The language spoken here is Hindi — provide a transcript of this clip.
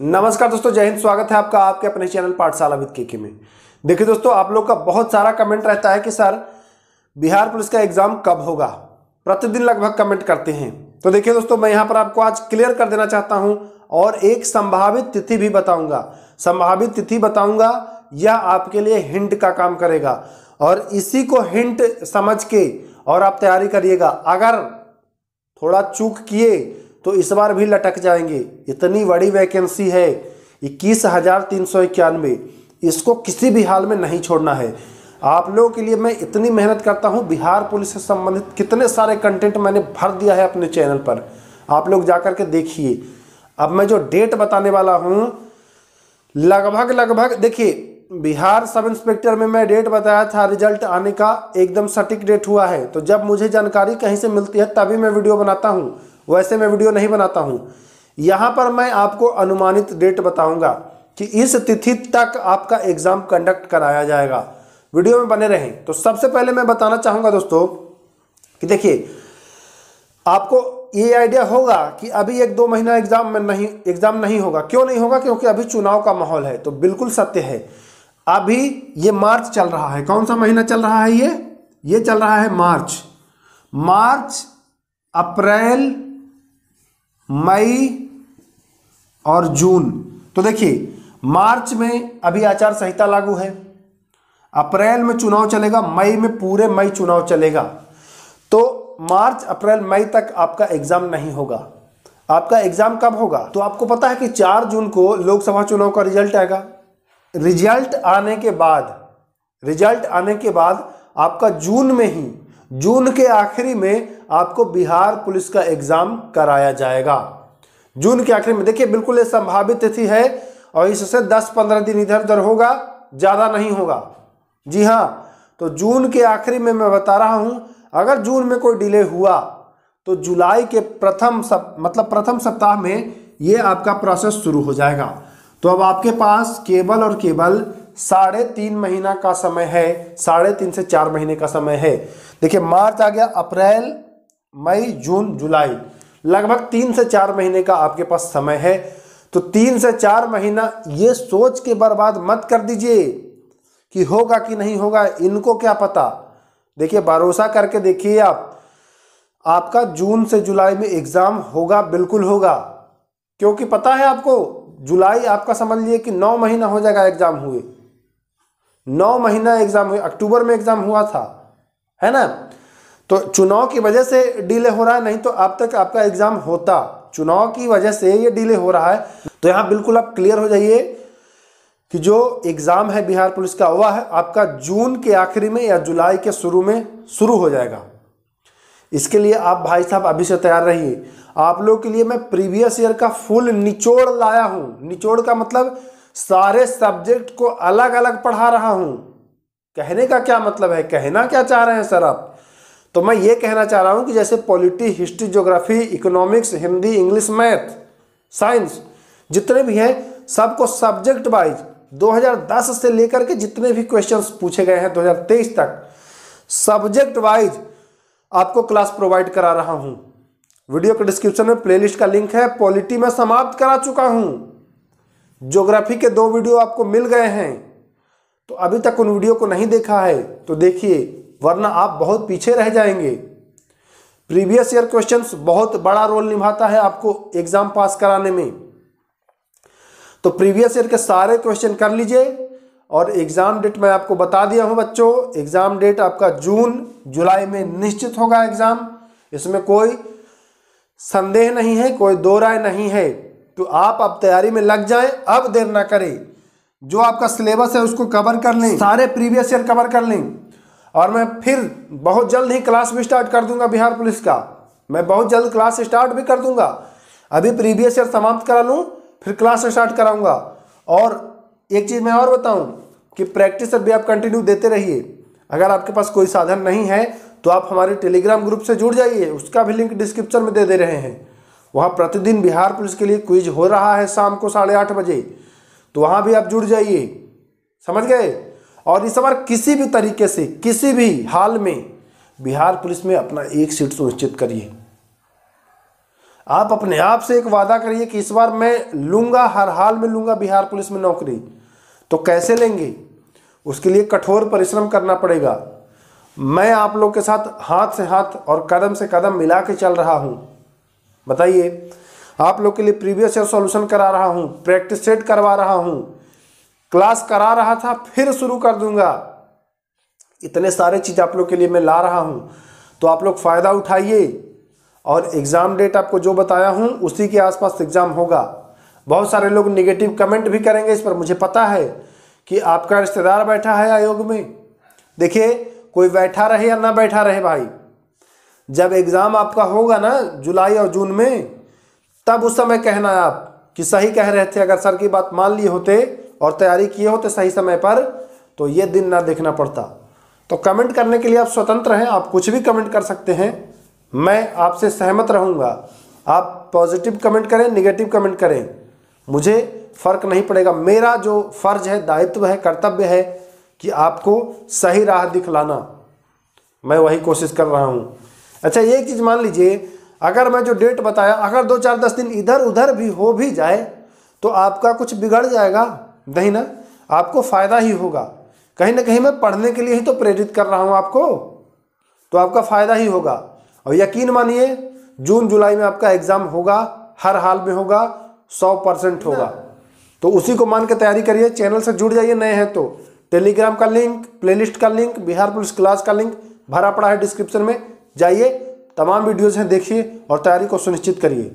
नमस्कार दोस्तों जय हिंद स्वागत है आपका आपके अपने चैनल पाठशाला विद के में देखिए दोस्तों आप लोग का बहुत सारा कमेंट रहता है कि सर बिहार पुलिस का एग्ज़ाम कब होगा प्रतिदिन लगभग कमेंट करते हैं तो देखिए दोस्तों मैं यहां पर आपको आज क्लियर कर देना चाहता हूं और एक संभावित तिथि भी बताऊंगा संभावित तिथि बताऊंगा यह आपके लिए हिंट का काम करेगा और इसी को हिंट समझ के और आप तैयारी करिएगा अगर थोड़ा चूक किए तो इस बार भी लटक जाएंगे इतनी बड़ी वैकेंसी है इक्कीस हज़ार तीन सौ इक्यानवे इसको किसी भी हाल में नहीं छोड़ना है आप लोगों के लिए मैं इतनी मेहनत करता हूँ बिहार पुलिस से संबंधित कितने सारे कंटेंट मैंने भर दिया है अपने चैनल पर आप लोग जा के देखिए अब मैं जो डेट बताने वाला हूँ लगभग लगभग देखिए बिहार सब इंस्पेक्टर में मैं डेट बताया था रिजल्ट आने का एकदम सटीक डेट हुआ है तो जब मुझे जानकारी कहीं से मिलती है तभी मैं वीडियो बनाता हूँ वैसे मैं वीडियो नहीं बनाता हूँ यहाँ पर मैं आपको अनुमानित डेट बताऊँगा कि इस तिथि तक आपका एग्ज़ाम कंडक्ट कराया जाएगा वीडियो में बने रहें तो सबसे पहले मैं बताना चाहूँगा दोस्तों कि देखिए आपको ये आइडिया होगा कि अभी एक दो महीना एग्ज़ाम में नहीं एग्ज़ाम नहीं होगा क्यों नहीं होगा क्योंकि अभी चुनाव का माहौल है तो बिल्कुल सत्य है अभी ये मार्च चल रहा है कौन सा महीना चल रहा है ये ये चल रहा है मार्च मार्च अप्रैल मई और जून तो देखिए मार्च में अभी आचार संहिता लागू है अप्रैल में चुनाव चलेगा मई में पूरे मई चुनाव चलेगा तो मार्च अप्रैल मई तक आपका एग्जाम नहीं होगा आपका एग्जाम कब होगा तो आपको पता है कि चार जून को लोकसभा चुनाव का रिजल्ट आएगा रिजल्ट आने के बाद रिजल्ट आने के बाद आपका जून में ही जून के आखिरी में आपको बिहार पुलिस का एग्ज़ाम कराया जाएगा जून के आखिर में देखिए बिल्कुल ये संभावित तिथि है और इससे 10-15 दिन इधर उधर होगा ज़्यादा नहीं होगा जी हाँ तो जून के आखिरी में मैं बता रहा हूँ अगर जून में कोई डिले हुआ तो जुलाई के प्रथम सप मतलब प्रथम सप्ताह में ये आपका प्रोसेस शुरू हो जाएगा तो अब आपके पास केबल और केबल साढ़े तीन महीना का समय है साढ़े तीन से चार महीने का समय है देखिए मार्च आ गया अप्रैल मई जून जुलाई लगभग तीन से चार महीने का आपके पास समय है तो तीन से चार महीना ये सोच के बर्बाद मत कर दीजिए कि होगा कि नहीं होगा इनको क्या पता देखिए भरोसा करके देखिए आप आपका जून से जुलाई में एग्ज़ाम होगा बिल्कुल होगा क्योंकि पता है आपको जुलाई आपका समझ लिए कि नौ महीना हो जाएगा एग्ज़ाम हुए नौ महीना एग्ज़ाम हुए अक्टूबर में एग्ज़ाम हुआ था है ना तो चुनाव की वजह से डिले हो रहा है नहीं तो अब तक आपका एग्जाम होता चुनाव की वजह से ये डिले हो रहा है तो यहाँ बिल्कुल आप क्लियर हो जाइए कि जो एग्ज़ाम है बिहार पुलिस का हुआ है आपका जून के आखिरी में या जुलाई के शुरू में शुरू हो जाएगा इसके लिए आप भाई साहब अभी से तैयार रहिए आप लोग के लिए मैं प्रीवियस ईयर का फुल निचोड़ लाया हूँ निचोड़ का मतलब सारे सब्जेक्ट को अलग अलग पढ़ा रहा हूँ कहने का क्या मतलब है कहना क्या चाह रहे हैं सर आप तो मैं ये कहना चाह रहा हूँ कि जैसे polity history geography economics Hindi English math science जितने भी हैं सबको सब्जेक्ट वाइज 2010 से लेकर के जितने भी क्वेश्चंस पूछे गए हैं 2023 तक सब्जेक्ट वाइज आपको क्लास प्रोवाइड करा रहा हूँ वीडियो के डिस्क्रिप्शन में प्लेलिस्ट का लिंक है पॉलिटी में समाप्त करा चुका हूँ ज्योग्राफी के दो वीडियो आपको मिल गए हैं तो अभी तक उन वीडियो को नहीं देखा है तो देखिए वरना आप बहुत पीछे रह जाएंगे प्रीवियस ईयर क्वेश्चंस बहुत बड़ा रोल निभाता है आपको एग्जाम पास कराने में तो प्रीवियस ईयर के सारे क्वेश्चन कर लीजिए और एग्ज़ाम डेट मैं आपको बता दिया हूं बच्चों एग्ज़ाम डेट आपका जून जुलाई में निश्चित होगा एग्ज़ाम इसमें कोई संदेह नहीं है कोई दो राय नहीं है तो आप अब तैयारी में लग जाएं अब देर ना करें जो आपका सिलेबस है उसको कवर कर लें सारे प्रीवियस ईयर कवर कर लें और मैं फिर बहुत जल्द ही क्लास भी स्टार्ट कर दूंगा बिहार पुलिस का मैं बहुत जल्द क्लास स्टार्ट भी कर दूंगा अभी प्रीवियस ईयर समाप्त करा लूँ फिर क्लास स्टार्ट कराऊंगा और एक चीज़ मैं और बताऊँ कि प्रैक्टिस अभी आप कंटिन्यू देते रहिए अगर आपके पास कोई साधन नहीं है तो आप हमारे टेलीग्राम ग्रुप से जुड़ जाइए उसका भी लिंक डिस्क्रिप्शन में दे दे रहे हैं वहाँ प्रतिदिन बिहार पुलिस के लिए क्विज हो रहा है शाम को साढ़े आठ बजे तो वहाँ भी आप जुड़ जाइए समझ गए और इस बार किसी भी तरीके से किसी भी हाल में बिहार पुलिस में अपना एक सीट सुनिश्चित करिए आप अपने आप से एक वादा करिए कि इस बार मैं लूंगा हर हाल में लूंगा बिहार पुलिस में नौकरी तो कैसे लेंगे उसके लिए कठोर परिश्रम करना पड़ेगा मैं आप लोग के साथ हाथ से हाथ और कदम से कदम मिला के चल रहा हूँ बताइए आप लोग के लिए प्रीवियस ईयर सॉल्यूशन करा रहा हूँ प्रैक्टिस सेट करवा रहा हूँ क्लास करा रहा था फिर शुरू कर दूंगा इतने सारे चीज़ आप लोग के लिए मैं ला रहा हूँ तो आप लोग फ़ायदा उठाइए और एग्ज़ाम डेट आपको जो बताया हूं उसी के आसपास एग्ज़ाम होगा बहुत सारे लोग निगेटिव कमेंट भी करेंगे इस पर मुझे पता है कि आपका रिश्तेदार बैठा है आयोग में देखिए कोई बैठा रहे या ना बैठा रहे भाई जब एग्ज़ाम आपका होगा ना जुलाई और जून में तब उस समय कहना आप कि सही कह रहे थे अगर सर की बात मान ली होते और तैयारी किए होते सही समय पर तो ये दिन ना देखना पड़ता तो कमेंट करने के लिए आप स्वतंत्र हैं आप कुछ भी कमेंट कर सकते हैं मैं आपसे सहमत रहूँगा आप पॉजिटिव कमेंट करें निगेटिव कमेंट करें मुझे फ़र्क नहीं पड़ेगा मेरा जो फ़र्ज है दायित्व है कर्तव्य है कि आपको सही राह दिखलाना मैं वही कोशिश कर रहा हूँ अच्छा ये चीज़ मान लीजिए अगर मैं जो डेट बताया अगर दो चार दस दिन इधर उधर भी हो भी जाए तो आपका कुछ बिगड़ जाएगा नहीं ना आपको फ़ायदा ही होगा कहीं ना कहीं मैं पढ़ने के लिए ही तो प्रेरित कर रहा हूँ आपको तो आपका फ़ायदा ही होगा और यकीन मानिए जून जुलाई में आपका एग्ज़ाम होगा हर हाल में होगा सौ परसेंट होगा तो उसी को मान के तैयारी करिए चैनल से जुड़ जाइए नए हैं तो टेलीग्राम का लिंक प्लेलिस्ट का लिंक बिहार पुलिस क्लास का लिंक भरा पड़ा है डिस्क्रिप्शन में जाइए तमाम वीडियोज़ हैं देखिए और तैयारी को सुनिश्चित करिए